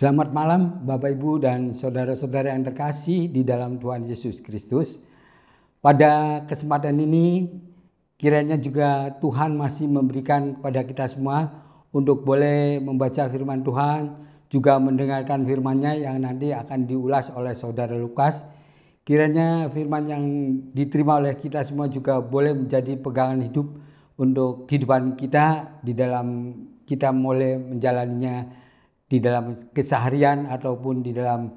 Selamat malam Bapak Ibu dan saudara-saudara yang terkasih di dalam Tuhan Yesus Kristus. Pada kesempatan ini kiranya juga Tuhan masih memberikan kepada kita semua untuk boleh membaca firman Tuhan, juga mendengarkan firman-Nya yang nanti akan diulas oleh saudara Lukas. Kiranya firman yang diterima oleh kita semua juga boleh menjadi pegangan hidup untuk kehidupan kita di dalam kita mulai menjalaninya di dalam keseharian ataupun di dalam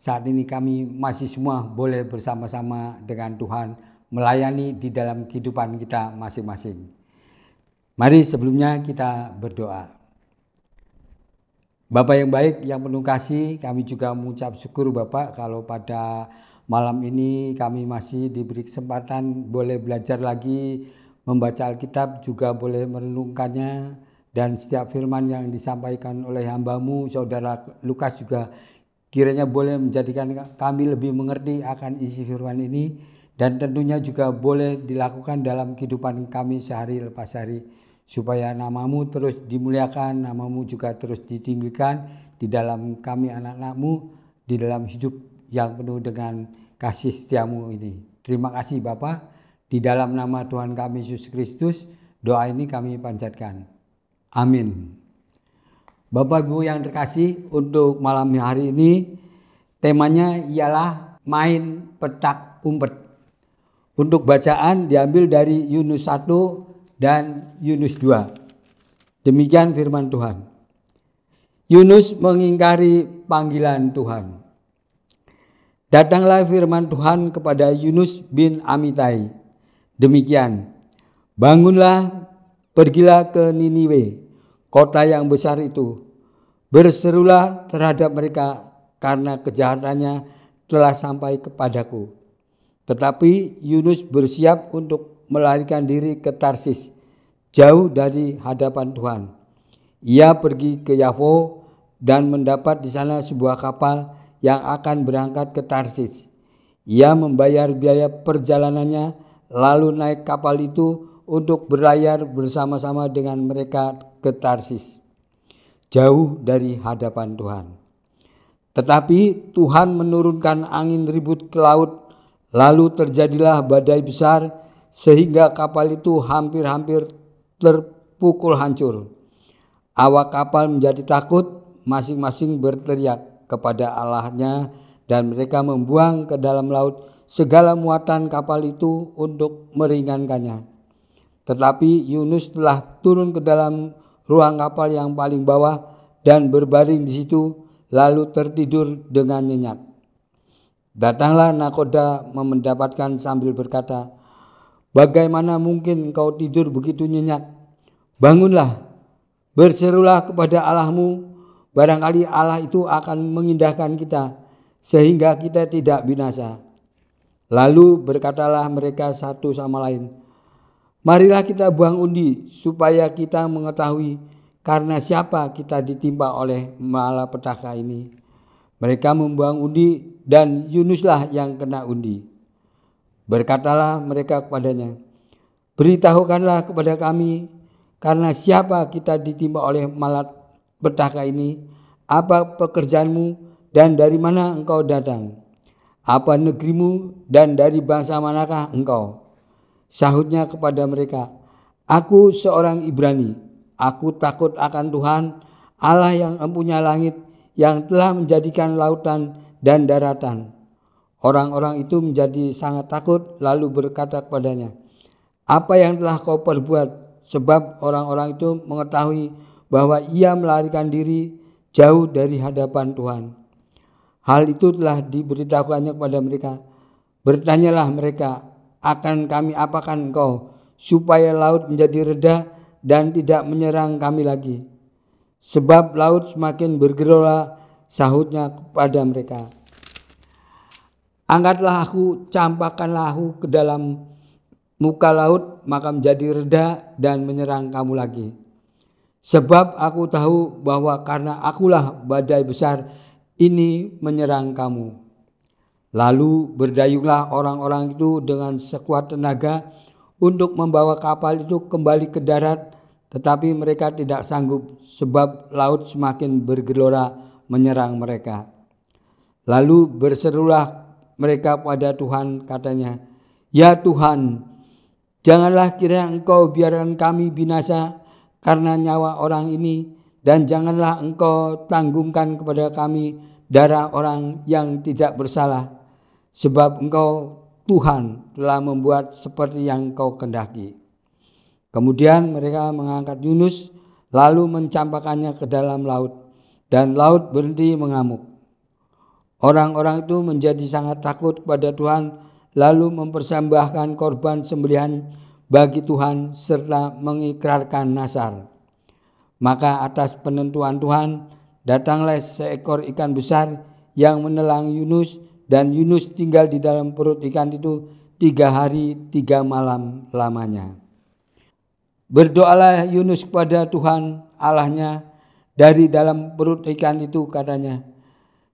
saat ini kami masih semua boleh bersama-sama dengan Tuhan melayani di dalam kehidupan kita masing-masing. Mari sebelumnya kita berdoa. Bapak yang baik, yang penuh kasih, kami juga mengucap syukur Bapak kalau pada malam ini kami masih diberi kesempatan boleh belajar lagi membaca Alkitab, juga boleh merenungkannya, dan setiap firman yang disampaikan oleh hambamu saudara Lukas juga kiranya boleh menjadikan kami lebih mengerti akan isi firman ini dan tentunya juga boleh dilakukan dalam kehidupan kami sehari lepas hari supaya namamu terus dimuliakan, namamu juga terus ditinggikan di dalam kami anak-anakmu, di dalam hidup yang penuh dengan kasih setiamu ini. Terima kasih Bapak, di dalam nama Tuhan kami Yesus Kristus, doa ini kami panjatkan. Amin. Bapak Ibu yang terkasih, untuk malam hari ini temanya ialah main petak umpet. Untuk bacaan diambil dari Yunus 1 dan Yunus 2. Demikian firman Tuhan. Yunus mengingkari panggilan Tuhan. Datanglah firman Tuhan kepada Yunus bin Amitai. Demikian, bangunlah Pergilah ke Niniwe, kota yang besar itu. Berserulah terhadap mereka karena kejahatannya telah sampai kepadaku. Tetapi Yunus bersiap untuk melarikan diri ke Tarsis, jauh dari hadapan Tuhan. Ia pergi ke Yavo dan mendapat di sana sebuah kapal yang akan berangkat ke Tarsis. Ia membayar biaya perjalanannya lalu naik kapal itu untuk berlayar bersama-sama dengan mereka ke Tarsis, jauh dari hadapan Tuhan. Tetapi Tuhan menurunkan angin ribut ke laut, lalu terjadilah badai besar sehingga kapal itu hampir-hampir terpukul hancur. Awak kapal menjadi takut, masing-masing berteriak kepada Allahnya dan mereka membuang ke dalam laut segala muatan kapal itu untuk meringankannya tetapi Yunus telah turun ke dalam ruang kapal yang paling bawah dan berbaring di situ, lalu tertidur dengan nyenyak. Datanglah nakoda memendapatkan sambil berkata, Bagaimana mungkin kau tidur begitu nyenyak? Bangunlah, berserulah kepada Allahmu, barangkali Allah itu akan mengindahkan kita, sehingga kita tidak binasa. Lalu berkatalah mereka satu sama lain, Marilah kita buang undi supaya kita mengetahui karena siapa kita ditimpa oleh malapetaka ini. Mereka membuang undi dan Yunuslah yang kena undi. Berkatalah mereka kepadanya, beritahukanlah kepada kami karena siapa kita ditimpa oleh malapetaka ini, apa pekerjaanmu dan dari mana engkau datang, apa negerimu dan dari bangsa manakah engkau. Sahutnya kepada mereka, Aku seorang Ibrani, aku takut akan Tuhan Allah yang empunya langit, yang telah menjadikan lautan dan daratan. Orang-orang itu menjadi sangat takut lalu berkata kepadanya, Apa yang telah kau perbuat? Sebab orang-orang itu mengetahui bahwa ia melarikan diri jauh dari hadapan Tuhan. Hal itu telah diberitahukannya kepada mereka. Bertanyalah mereka, akan kami apakan engkau supaya laut menjadi reda dan tidak menyerang kami lagi sebab laut semakin bergerola sahutnya kepada mereka angkatlah aku campakkanlah aku ke dalam muka laut maka menjadi reda dan menyerang kamu lagi sebab aku tahu bahwa karena akulah badai besar ini menyerang kamu Lalu berdayunglah orang-orang itu dengan sekuat tenaga untuk membawa kapal itu kembali ke darat, tetapi mereka tidak sanggup sebab laut semakin bergelora menyerang mereka. Lalu berserulah mereka pada Tuhan katanya, Ya Tuhan, janganlah kira engkau biarkan kami binasa karena nyawa orang ini dan janganlah engkau tanggungkan kepada kami darah orang yang tidak bersalah, sebab engkau Tuhan telah membuat seperti yang kau kendaki. Kemudian mereka mengangkat Yunus, lalu mencampakannya ke dalam laut, dan laut berhenti mengamuk. Orang-orang itu menjadi sangat takut kepada Tuhan, lalu mempersembahkan korban sembelihan bagi Tuhan serta mengikrarkan nasar. Maka atas penentuan Tuhan, Datanglah seekor ikan besar yang menelang Yunus dan Yunus tinggal di dalam perut ikan itu tiga hari tiga malam lamanya. Berdoalah Yunus kepada Tuhan Allahnya dari dalam perut ikan itu katanya.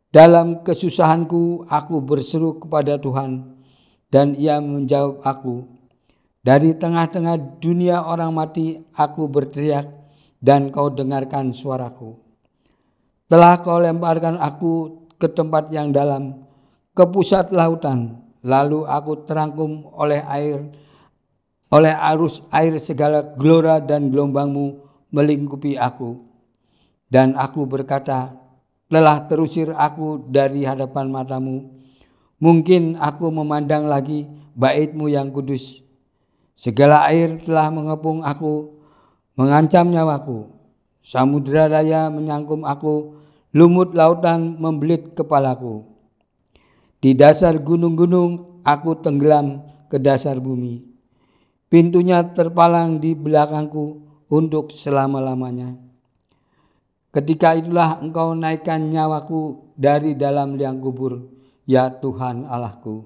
Dalam kesusahanku aku berseru kepada Tuhan dan ia menjawab aku. Dari tengah-tengah dunia orang mati aku berteriak dan kau dengarkan suaraku. Telah kau lemparkan aku ke tempat yang dalam, ke pusat lautan. Lalu aku terangkum oleh air, oleh arus air segala gelora dan gelombangmu melingkupi aku. Dan aku berkata, telah terusir aku dari hadapan matamu. Mungkin aku memandang lagi baitmu yang kudus. Segala air telah mengepung aku, mengancam nyawaku. Samudra raya menyangkum aku, Lumut lautan membelit kepalaku. Di dasar gunung-gunung aku tenggelam ke dasar bumi. Pintunya terpalang di belakangku untuk selama-lamanya. Ketika itulah engkau naikkan nyawaku dari dalam liang kubur, ya Tuhan Allahku.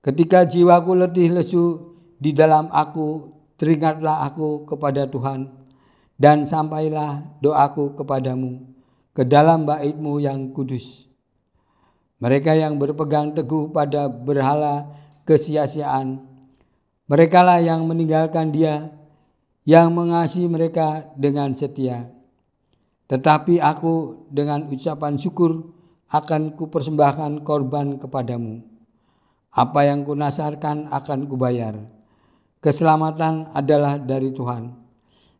Ketika jiwaku letih lesu di dalam aku, teringatlah aku kepada Tuhan, dan sampailah doaku kepadamu ke dalam baitmu yang kudus. Mereka yang berpegang teguh pada berhala kesia-siaan, merekalah yang meninggalkan dia, yang mengasihi mereka dengan setia. Tetapi aku dengan ucapan syukur akan kupersembahkan korban kepadamu. Apa yang kunasarkan akan kubayar. Keselamatan adalah dari Tuhan.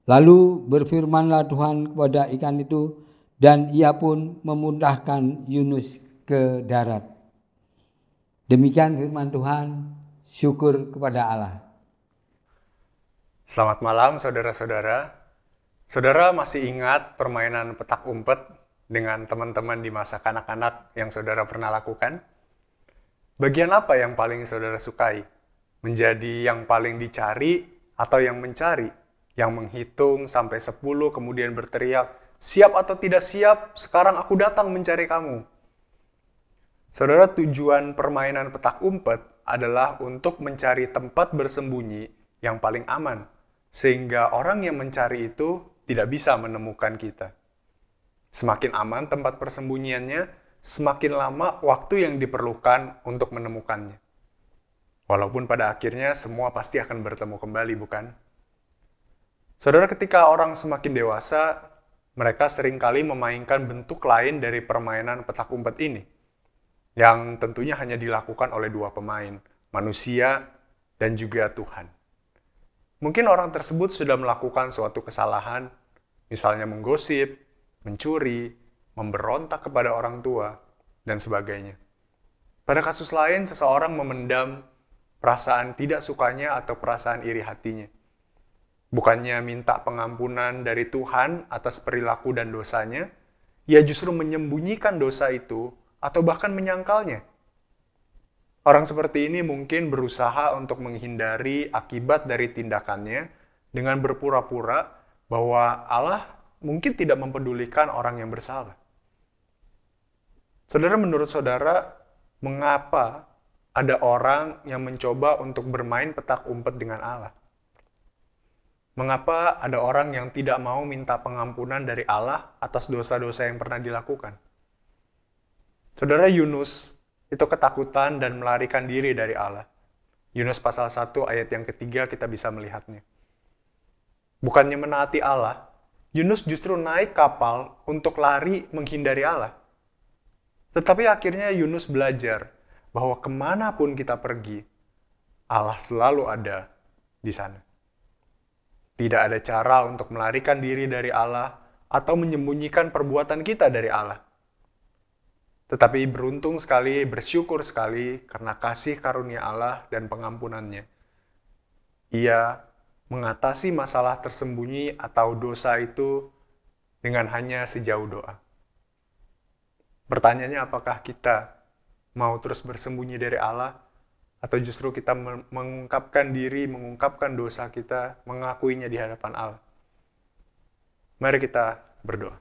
Lalu berfirmanlah Tuhan kepada ikan itu, dan ia pun memudahkan Yunus ke darat. Demikian firman Tuhan, syukur kepada Allah. Selamat malam saudara-saudara. Saudara masih ingat permainan petak umpet dengan teman-teman di masa kanak-kanak yang saudara pernah lakukan? Bagian apa yang paling saudara sukai? Menjadi yang paling dicari atau yang mencari? Yang menghitung sampai 10 kemudian berteriak, Siap atau tidak siap, sekarang aku datang mencari kamu. Saudara, tujuan permainan petak umpet adalah untuk mencari tempat bersembunyi yang paling aman, sehingga orang yang mencari itu tidak bisa menemukan kita. Semakin aman tempat persembunyiannya, semakin lama waktu yang diperlukan untuk menemukannya. Walaupun pada akhirnya semua pasti akan bertemu kembali, bukan? Saudara, ketika orang semakin dewasa, mereka seringkali memainkan bentuk lain dari permainan petak umpet ini, yang tentunya hanya dilakukan oleh dua pemain, manusia dan juga Tuhan. Mungkin orang tersebut sudah melakukan suatu kesalahan, misalnya menggosip, mencuri, memberontak kepada orang tua, dan sebagainya. Pada kasus lain, seseorang memendam perasaan tidak sukanya atau perasaan iri hatinya. Bukannya minta pengampunan dari Tuhan atas perilaku dan dosanya, ia justru menyembunyikan dosa itu atau bahkan menyangkalnya. Orang seperti ini mungkin berusaha untuk menghindari akibat dari tindakannya dengan berpura-pura bahwa Allah mungkin tidak mempedulikan orang yang bersalah. Saudara, menurut saudara, mengapa ada orang yang mencoba untuk bermain petak umpet dengan Allah? Mengapa ada orang yang tidak mau minta pengampunan dari Allah atas dosa-dosa yang pernah dilakukan? Saudara Yunus itu ketakutan dan melarikan diri dari Allah. Yunus pasal 1 ayat yang ketiga kita bisa melihatnya. Bukannya menaati Allah, Yunus justru naik kapal untuk lari menghindari Allah. Tetapi akhirnya Yunus belajar bahwa kemanapun kita pergi, Allah selalu ada di sana. Tidak ada cara untuk melarikan diri dari Allah atau menyembunyikan perbuatan kita dari Allah. Tetapi beruntung sekali, bersyukur sekali karena kasih karunia Allah dan pengampunannya. Ia mengatasi masalah tersembunyi atau dosa itu dengan hanya sejauh doa. Pertanyaannya apakah kita mau terus bersembunyi dari Allah atau justru kita mengungkapkan diri, mengungkapkan dosa kita, mengakuinya di hadapan Allah. Mari kita berdoa.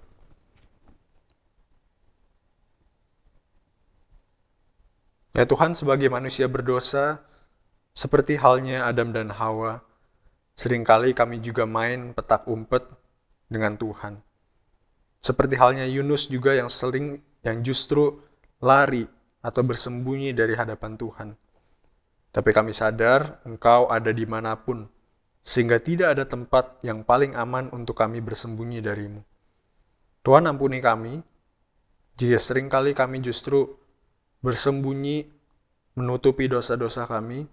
Ya Tuhan, sebagai manusia berdosa, seperti halnya Adam dan Hawa, seringkali kami juga main petak umpet dengan Tuhan. Seperti halnya Yunus juga yang sering yang justru lari atau bersembunyi dari hadapan Tuhan. Tapi kami sadar engkau ada dimanapun, sehingga tidak ada tempat yang paling aman untuk kami bersembunyi darimu. Tuhan ampuni kami, jika seringkali kami justru bersembunyi, menutupi dosa-dosa kami,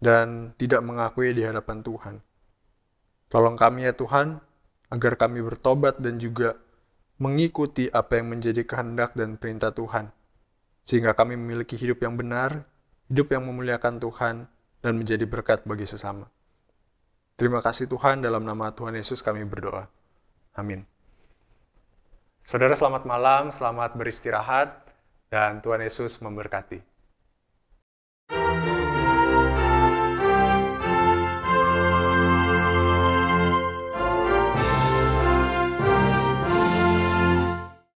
dan tidak mengakui di hadapan Tuhan. Tolong kami ya Tuhan, agar kami bertobat dan juga mengikuti apa yang menjadi kehendak dan perintah Tuhan, sehingga kami memiliki hidup yang benar hidup yang memuliakan Tuhan, dan menjadi berkat bagi sesama. Terima kasih Tuhan, dalam nama Tuhan Yesus kami berdoa. Amin. Saudara selamat malam, selamat beristirahat, dan Tuhan Yesus memberkati.